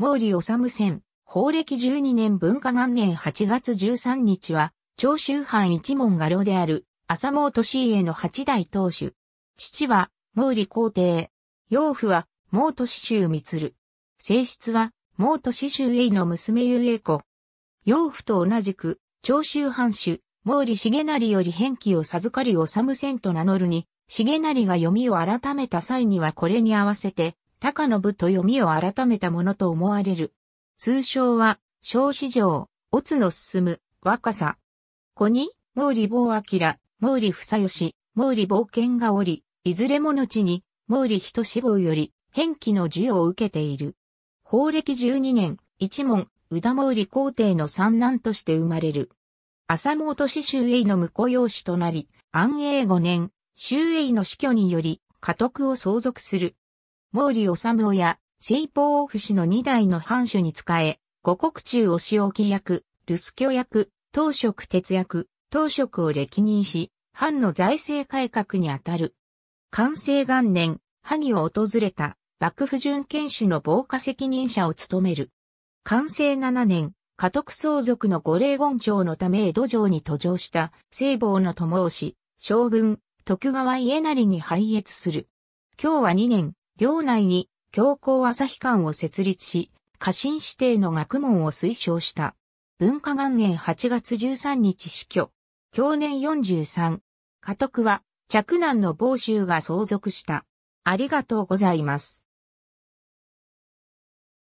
毛利治戦、法暦12年文化元年8月13日は、長州藩一門画廊である、浅毛利家の八代当主。父は、毛利皇帝。養父は、毛利州光。正室は、毛利州栄の娘ゆえ子。養父と同じく、長州藩主、毛利重成より返記を授かり治戦と名乗るに、重成が読みを改めた際にはこれに合わせて、高信と読みを改めたものと思われる。通称は、小市場、乙の進む、若さ。子に、毛利坊明、毛利房義、毛利冒険がおり、いずれも後に、毛利人志望より、変記の授与を受けている。法暦12年、一門、宇田毛利皇帝の三男として生まれる。浅毛市周英の婿養子となり、安永5年、周英の死去により、家督を相続する。毛利治夫や、西方王府氏の二代の藩主に仕え、五国中お仕置き役、留守居役、当職徹役、当職を歴任し、藩の財政改革にあたる。完成元年、萩を訪れた、幕府巡検士の防火責任者を務める。完成七年、家督相続の五霊言長のため江戸城に途上した聖坊の友をし、将軍、徳川家成に拝謁する。今日は二年、領内に教皇朝日館を設立し、家臣指定の学問を推奨した。文化元年8月13日死去。去年43。家督は、嫡男の房州が相続した。ありがとうございます。